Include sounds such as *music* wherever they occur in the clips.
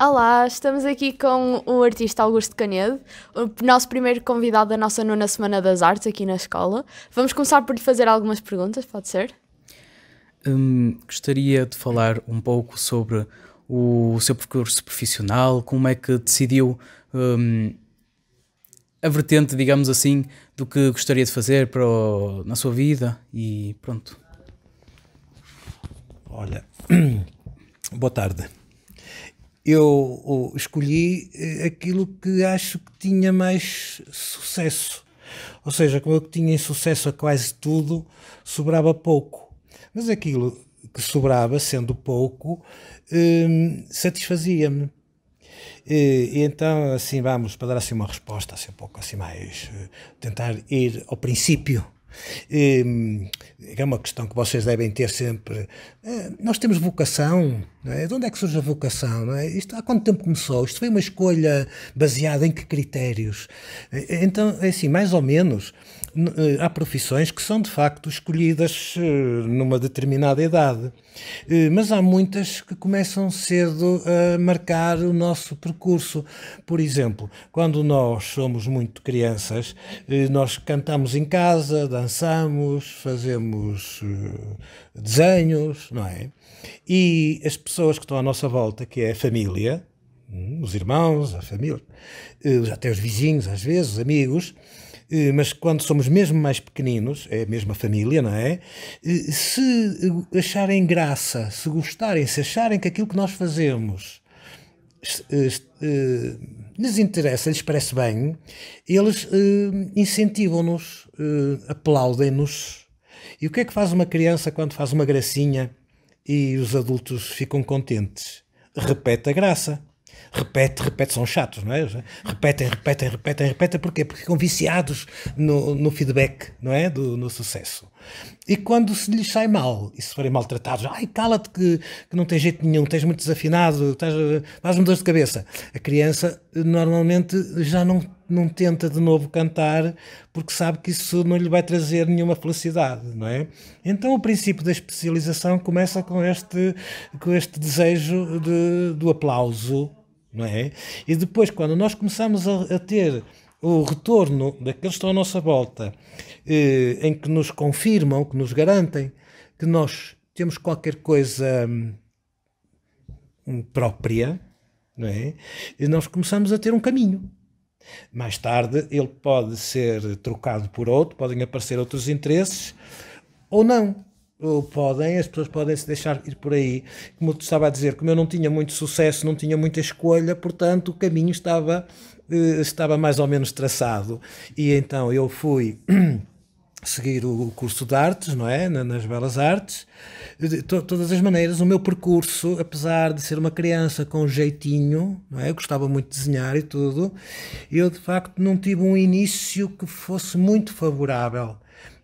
Olá, estamos aqui com o artista Augusto Canedo, o nosso primeiro convidado da nossa nona Semana das Artes aqui na escola. Vamos começar por lhe fazer algumas perguntas, pode ser? Hum, gostaria de falar um pouco sobre o, seu percurso profissional, como é que decidiu hum, a vertente, digamos assim, do que gostaria de fazer para o, na sua vida e pronto. Olha, *clears throat* boa tarde eu escolhi eh, aquilo que acho que tinha mais sucesso. Ou seja, como eu tinha sucesso a quase tudo, sobrava pouco. Mas aquilo que sobrava, sendo pouco, hum, satisfazia-me. Eh, e, então, assim, vamos para dar assim uma resposta, assim um pouco assim mais, eh, tentar ir ao princípio. Hum, é uma questão que vocês devem ter sempre. Nós temos vocação não é? De onde é que surge a vocação? Não é? Isto há quanto tempo começou? Isto foi uma escolha baseada em que critérios? Eh, eh, então, é assim, mais ou menos, eh, há profissões que são de facto escolhidas numa determinada idade, mas há muitas que começam cedo a marcar o nosso percurso. Por exemplo, quando nós somos muito crianças, nós cantamos em casa, dançamos, fazemos desenhos, não é? E as pessoas que estão à nossa volta, que é a família, hum, os irmãos, a família, eh, até os vizinhos, às vezes, os amigos, eh, mas quando somos mesmo mais pequeninos, é a mesma família, não é? Eh, se acharem graça, se gostarem, se acharem que aquilo que nós fazemos lhes interessa, lhes parece bem, eles incentivam-nos, aplaudem-nos e o que é que faz uma criança quando faz uma gracinha e os adultos ficam contentes? Repete a graça. Repete, repete, são chatos, não é? Repetem, repetem, repetem, repetem, porquê? Porque ficam viciados no, no feedback, não é? Do, no sucesso. E quando se lhes sai mal, e se forem maltratados, ai, cala-te que, que, não tens jeito nenhum, tens muito desafinado, estás, faz-me dor de cabeça. A criança normalmente já não não tenta de novo cantar porque sabe que isso não lhe vai trazer nenhuma felicidade, não é? Então o princípio da especialização começa com este, com este desejo de, do aplauso, não é? E depois, quando nós começamos a, a ter o retorno daqueles que estão à nossa volta, eh, em que nos confirmam, que nos garantem que nós temos qualquer coisa hum, própria, não é? E nós começamos a ter um caminho mais tarde, ele pode ser trocado por outro, podem aparecer outros interesses, ou não. Ou podem, as pessoas podem se deixar ir por aí. Como tu estava a dizer, como eu não tinha muito sucesso, não tinha muita escolha, portanto, o caminho estava, eh, estava mais ou menos traçado. E então eu fui. *clears throat* seguir o curso de artes, não é? Nas belas artes. De todas as maneiras, o meu percurso, apesar de ser uma criança com jeitinho, não é? Eu gostava muito de desenhar e tudo, eu de facto não tive um início que fosse muito favorável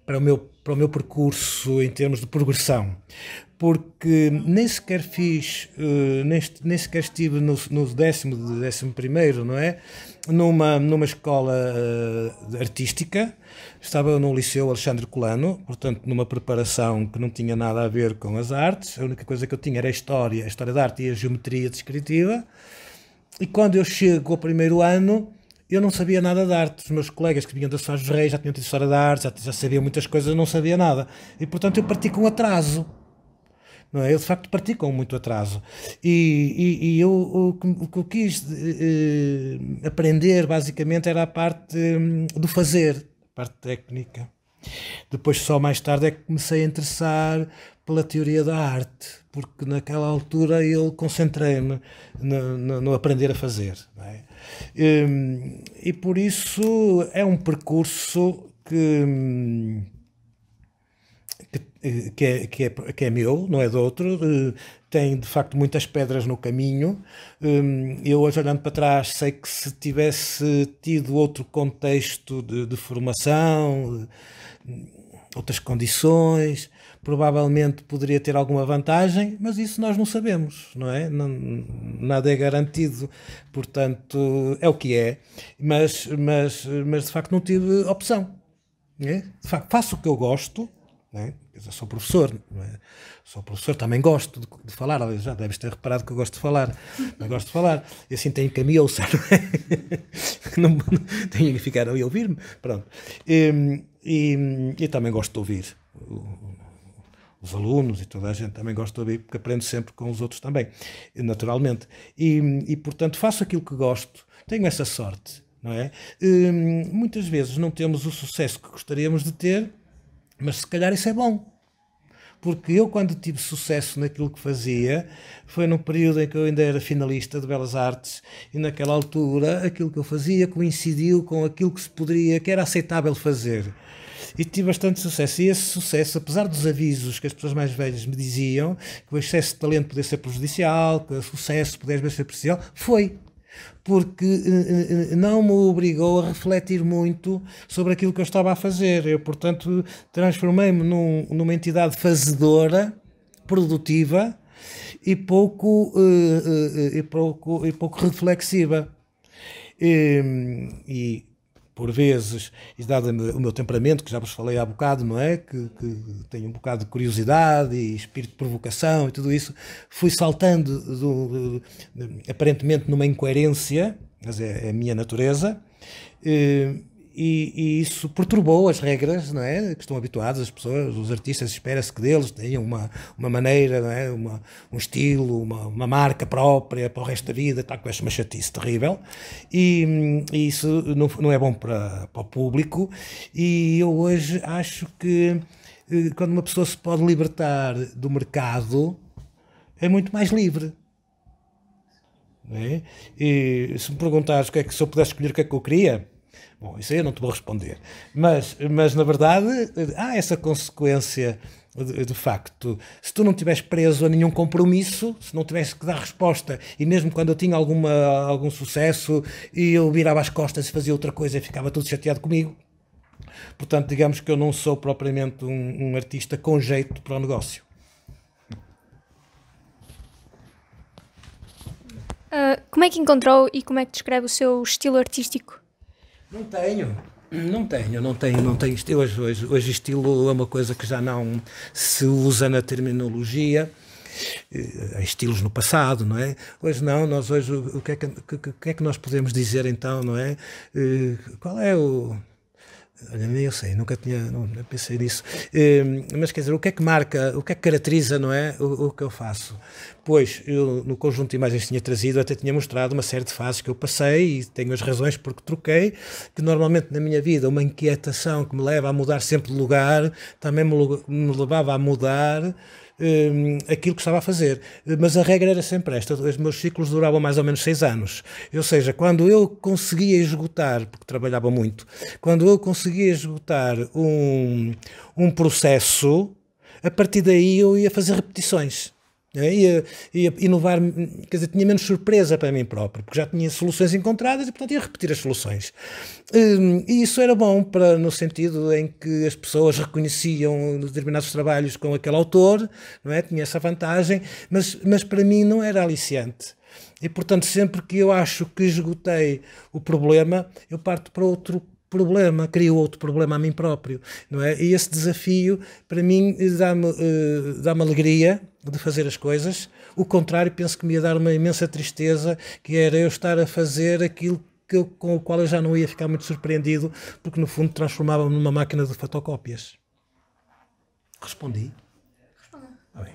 para o meu, para o meu percurso em termos de progressão, porque nem sequer fiz, uh, nem, nem, sequer estive no, no décimo, décimo primeiro, não é? Numa, numa escola uh, artística, estava no Liceu Alexandre Colano, portanto, numa preparação que não tinha nada a ver com as artes, a única coisa que eu tinha era a história, a história da arte e a geometria descritiva. E quando eu chego ao primeiro ano, eu não sabia nada de arte. Os meus colegas que vinham da Soares dos Reis já tinham tido história da arte, já, já sabiam muitas coisas, eu não sabia nada. E portanto eu parti com atraso. Não é? de facto parti com muito atraso. E, e, e eu o, o, que eu quis eh, eh, aprender basicamente era a parte eh, do fazer, a parte técnica. Depois, só mais tarde, é que comecei a interessar pela teoria da arte, porque naquela altura eu concentrei-me no, no, no aprender a fazer. É? Hum, e por isso é um percurso que. Que é, que, é, que é meu, não é de outro, eh, tem de facto muitas pedras no caminho. Hum, eu, hoje olhando para trás, sei que se tivesse tido outro contexto de, de formação, eh, outras condições, provavelmente poderia ter alguma vantagem, mas isso nós não sabemos, não é? Não, nada é garantido, portanto é o que é, mas, mas, mas de facto não tive opção. É? De facto, faço o que eu gosto, é? eu sou professor, é? sou professor, também gosto de, de, falar, já deves ter reparado que eu gosto de falar, eu gosto de falar, e assim tenho que me ouçar, é? *laughs* não, não, tenho que ficar a ouvir-me, pronto, e, hum, e, e também gosto de ouvir os alunos e toda a gente também gosta de ouvir, porque aprendo sempre com os outros também, naturalmente. E, e portanto, faço aquilo que gosto, tenho essa sorte, não é? E, hum, muitas vezes não temos o sucesso que gostaríamos de ter, mas se calhar isso é bom. Porque eu, quando tive sucesso naquilo que fazia, foi num período em que eu ainda era finalista de Belas Artes, e naquela altura aquilo que eu fazia coincidiu com aquilo que se poderia, que era aceitável fazer e tive bastante sucesso. E esse sucesso, apesar dos avisos que as pessoas mais velhas me diziam, que o excesso de talento podia ser prejudicial, que o sucesso podia ser prejudicial, foi porque eh, eh, eh, não me obrigou a refletir muito sobre aquilo que eu estava a fazer. Eu, portanto, transformei-me num, numa entidade fazedora, produtiva e pouco, e pouco, e pouco reflexiva. E, e por vezes, e dado o meu temperamento, que já vos falei há bocado, não é? Que, que tenho um bocado de curiosidade e espírito de provocação e tudo isso, fui saltando do, aparentemente numa incoerência, mas é, é a minha natureza, eh, e, e, isso perturbou as regras não é? que estão habituadas as pessoas, os artistas espera-se que deles tenham uma, uma maneira, não é? uma, um estilo, uma, uma marca própria para o resto da vida, está com esta uma chatice terrível e, e isso não, não é bom para, para o público e eu hoje acho que eh, quando uma pessoa se pode libertar do mercado é muito mais livre. É? E se me perguntares o que é que se eu pudesse escolher o que é que eu queria, Bom, isso aí eu não te vou responder. Mas, mas na verdade, há essa consequência de, de, facto, se tu não estiveres preso a nenhum compromisso, se não tivesse que dar resposta, e mesmo quando eu tinha alguma, algum sucesso e eu virava as costas e fazia outra coisa e ficava tudo chateado comigo. Portanto, digamos que eu não sou propriamente um, um artista com jeito para o negócio. Uh, como é que encontrou e como é que descreve o seu estilo artístico? Não tenho. Não tenho, não tenho, não tenho estilo. Hoje, hoje, hoje estilo é uma coisa que já não se usa na terminologia. Há eh, estilos no passado, não é? Hoje não, nós hoje o que é que, que, que é que nós podemos dizer então, não é? Eh, qual é o Olha, nem eu sei, nunca tinha, não, pensei nisso. Hum, mas quer dizer, o que é que marca, o que é que caracteriza, não é, o, o, que eu faço? Pois, eu no conjunto de imagens que tinha trazido, até tinha mostrado uma série de fases que eu passei e tenho as razões porque troquei, que normalmente na minha vida uma inquietação que me leva a mudar sempre de lugar, também me, me levava a mudar um, ehm, aquilo que estava a fazer. Mas a regra era sempre esta: os meus ciclos duravam mais ou menos seis anos. Ou seja, quando eu conseguia esgotar, porque trabalhava muito, quando eu conseguia esgotar um, um processo, a partir daí eu ia fazer repetições. Né? e ia, eh, inovar, quer dizer, tinha menos surpresa para mim próprio, porque já tinha soluções encontradas e, portanto, ia repetir as soluções. Hum, e isso era bom para, no sentido em que as pessoas reconheciam determinados trabalhos com aquele autor, não é? tinha essa vantagem, mas, mas para mim não era aliciante. E, portanto, sempre que eu acho que esgotei o problema, eu parto para outro problema, crio outro problema a mim próprio, não é? E esse desafio, para mim, dá-me eh, dá alegria, de fazer as coisas. O contrário, penso que me ia dar uma imensa tristeza, que era eu estar a fazer aquilo que eu, com o qual eu já não ia ficar muito surpreendido, porque no fundo transformava-me numa máquina de fotocópias. Respondi. Respondi. Ah, bem.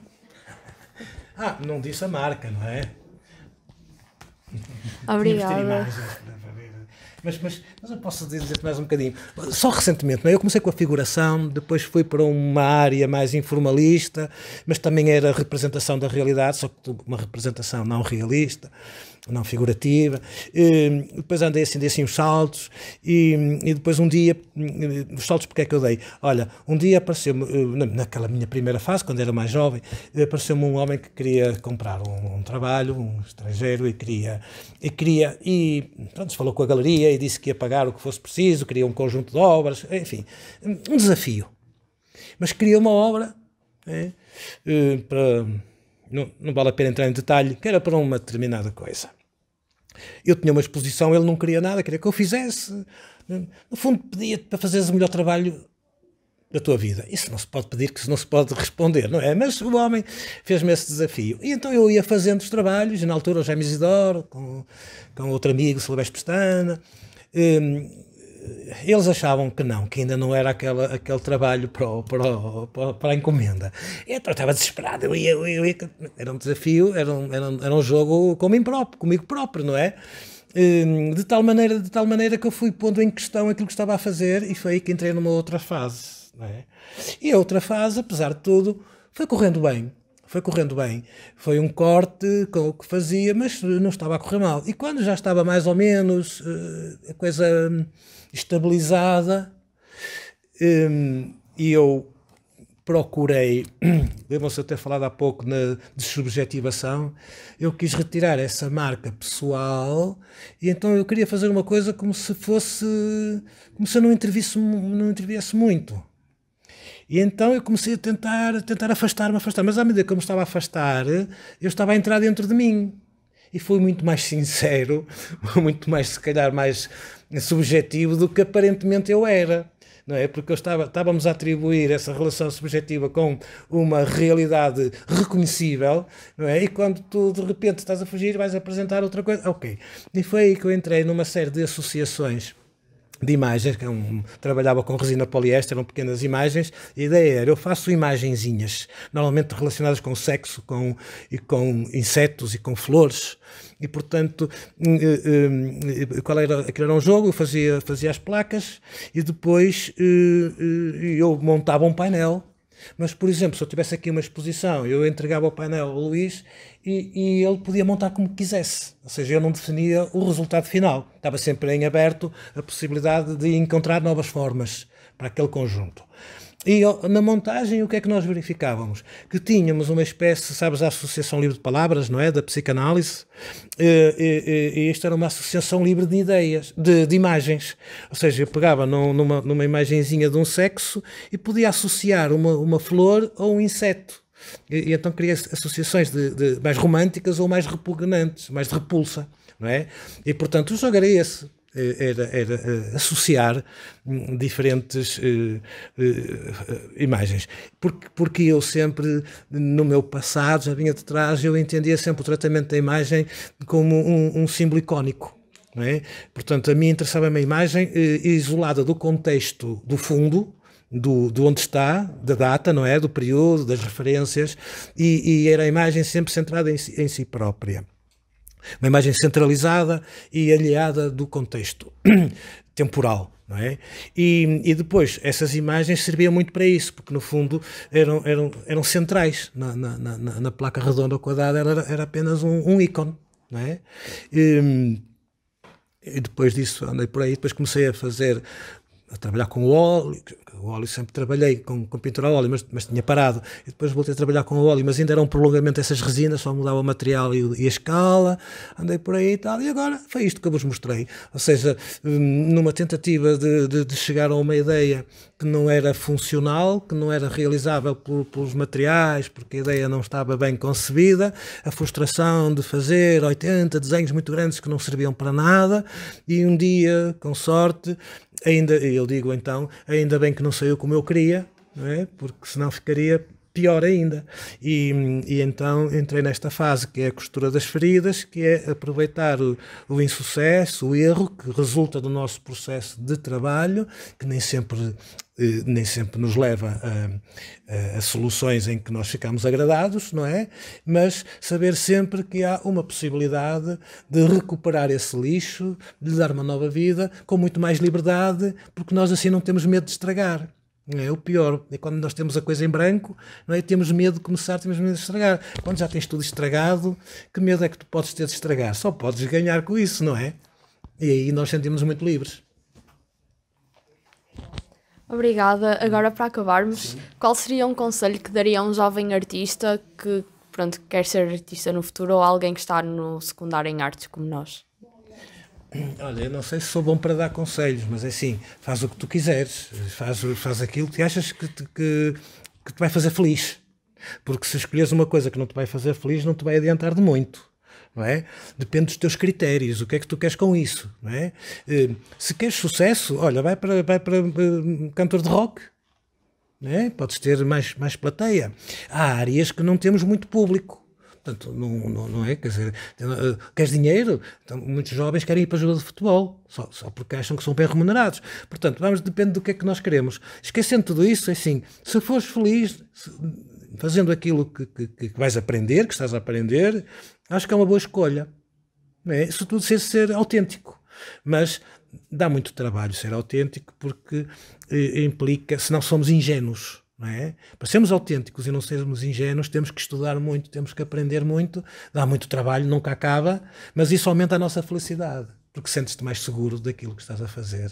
ah, não disse a marca, não é? Obrigada. Mas, mas, mas eu posso dizer-te mais um bocadinho. Só recentemente, não é? eu comecei com a figuração, depois fui para uma área mais informalista, mas também era representação da realidade, só que uma representação não realista, não figurativa. E, depois andei assim, dei assim uns saltos, e, e depois um dia, os saltos porque é que eu dei? Olha, um dia apareceu-me, eh, naquela minha primeira fase, quando era mais jovem, eh, apareceu-me um homem que queria comprar um, um, trabalho, um estrangeiro, e queria, e queria, e pronto, falou com a galeria, e disse que ia pagar o que fosse preciso, queria um conjunto de obras, enfim, um desafio. Mas queria uma obra é, eh, para. Não, não vale a pena entrar em detalhe, que era para uma determinada coisa. Eu tinha uma exposição, ele não queria nada, queria que eu fizesse. No fundo, pedia para fazeres o melhor trabalho da tua vida. Isso não se pode pedir, que isso não se pode responder, não é? Mas o homem fez-me esse desafio. E então eu ia fazendo os trabalhos, e na altura o Jaime Isidoro, com, com outro amigo, Silvestre Pestana. Hum, eles achavam que não, que ainda não era aquela, aquele trabalho para, o, para, o, para a encomenda. Então eu estava desesperado, eu ia, eu ia, era um desafio, era um, era um, era um jogo comigo próprio, comigo próprio, não é? Hum, de tal, maneira, de tal maneira que eu fui pondo em questão aquilo que estava a fazer e foi aí que entrei numa outra fase é? E a outra fase, apesar de tudo, foi correndo bem. Foi correndo bem. Foi um corte com o que fazia, mas não estava a correr mal. E quando já estava mais ou menos uh, a coisa hum, estabilizada, um, e eu procurei, lembram-se *clears throat* até falado há pouco na desubjetivação, eu quis retirar essa marca pessoal e então eu queria fazer uma coisa como se fosse, como se eu não intervisse, não interviesse muito. E então eu comecei a tentar, tentar afastar-me, afastar. Mas à medida que eu me estava a afastar, eu estava a entrar dentro de mim. E foi muito mais sincero, *laughs* muito mais, se calhar, mais subjetivo do que aparentemente eu era. Não é? Porque eu estava, estávamos a atribuir essa relação subjetiva com uma realidade reconhecível, não é? E quando tu de repente estás a fugir, vais apresentar outra coisa. Ok. E foi aí que eu entrei numa série de associações de imagens, que é trabalhava com resina poliéster, eram pequenas imagens, e a ideia era, eu faço imagenzinhas, normalmente relacionadas com sexo, com, e com insetos e com flores, e portanto, hum, hum, hum, qual era, aquilo era um jogo, eu fazia, fazia as placas, e depois eu montava um painel, mas, por exemplo, se eu tivesse aqui uma exposição, eu entregava o painel ao Luís e, e, ele podia montar como quisesse. Ou seja, eu não definia o resultado final. Estava sempre em aberto a possibilidade de encontrar novas formas para aquele conjunto. E na montagem, o que é que nós verificávamos? Que tínhamos uma espécie, sabes, a Associação Livre de Palavras, não é? Da psicanálise. E, e, e isto era uma associação livre de ideias, de, de imagens. Ou seja, eu pegava num, numa, numa imagenzinha de um sexo e podia associar uma, uma flor a um inseto. E, e então cria associações de, de mais românticas ou mais repugnantes, mais de repulsa, não é? E portanto o jogo era esse eh, era, era eh, associar hum, diferentes eh, imagens. Porque, porque eu sempre, no meu passado, já vinha de trás, eu entendia sempre o tratamento da imagem como um, um símbolo icónico. É? Portanto, a mim interessava-me a imagem isolada do contexto do fundo, do, onde está, da data, não é? Do período, das referências, e, e era a imagem sempre centrada em si, em si própria uma imagem centralizada e aliada do contexto *clears throat* temporal. Não é? E, e, depois, essas imagens serviam muito para isso, porque no fundo eram, eram, eram centrais na, na, na, na placa redonda ou quadrada, era, era apenas um, um ícone. Não é? E, e depois disso andei por aí, depois comecei a fazer a trabalhar com óleo, o óleo sempre trabalhei com, com pintura a óleo, mas, mas tinha parado. E depois voltei a trabalhar com o óleo, mas ainda era um prolongamento dessas resinas, só mudava o material e, e, a escala, andei por aí e tal. E agora foi isto que eu vos mostrei. Ou seja, hum, numa tentativa de, de, de chegar a uma ideia que não era funcional, que não era realizável por, pelos materiais, porque a ideia não estava bem concebida, a frustração de fazer 80 desenhos muito grandes que não serviam para nada, e um dia, com sorte, ainda, eu digo então, ainda bem que não não saiu como eu queria, não é? porque senão ficaria pior ainda. E, e, então entrei nesta fase que é a costura das feridas, que é aproveitar o, o, insucesso, o erro que resulta do nosso processo de trabalho, que nem sempre eh, nem sempre nos leva a, a, a, soluções em que nós ficamos agradados, não é? Mas saber sempre que há uma possibilidade de recuperar esse lixo, de lhe dar uma nova vida, com muito mais liberdade, porque nós assim não temos medo de estragar. É o pior. É quando nós temos a coisa em branco, não é? temos medo de começar, temos medo de estragar. Quando já tens tudo estragado, que medo é que tu podes ter de estragar? Só podes ganhar com isso, não é? E aí nós sentimos muito livres. Obrigada. Agora para acabarmos, Sim. qual seria um conselho que daria a um jovem artista que pronto, quer ser artista no futuro ou alguém que está no secundário em artes como nós? *clears throat* Olha, eu não sei se sou bom para dar conselhos, mas é assim, faz o que tu quiseres, faz, faz aquilo que achas que te, que, que te vai fazer feliz. Porque se escolheres uma coisa que não te vai fazer feliz, não te vai adiantar de muito. Não é? Depende dos teus critérios, o que é que tu queres com isso. Não é? Eh, se queres sucesso, olha, vai para, vai para um, eh, cantor de rock. Não é? Podes ter mais, mais plateia. Há áreas que não temos muito público. Portanto, não, não, não é? Quer dizer, eh, queres dinheiro? Então, muitos jovens querem ir para jogar de futebol, só, só porque acham que são bem remunerados. Portanto, vamos, depende do que é que nós queremos. Esquecendo tudo isso, é assim, se fores feliz, se, fazendo aquilo que, que, que, vais aprender, que estás a aprender, acho que é uma boa escolha. é se Sobretudo ser, ser autêntico. Mas dá muito trabalho ser autêntico porque eh, implica, se não somos ingênuos não é? Para sermos autênticos e não sermos ingênuos, temos que estudar muito, temos que aprender muito, dá muito trabalho, nunca acaba, mas isso aumenta a nossa felicidade, porque sentes-te mais seguro daquilo que estás a fazer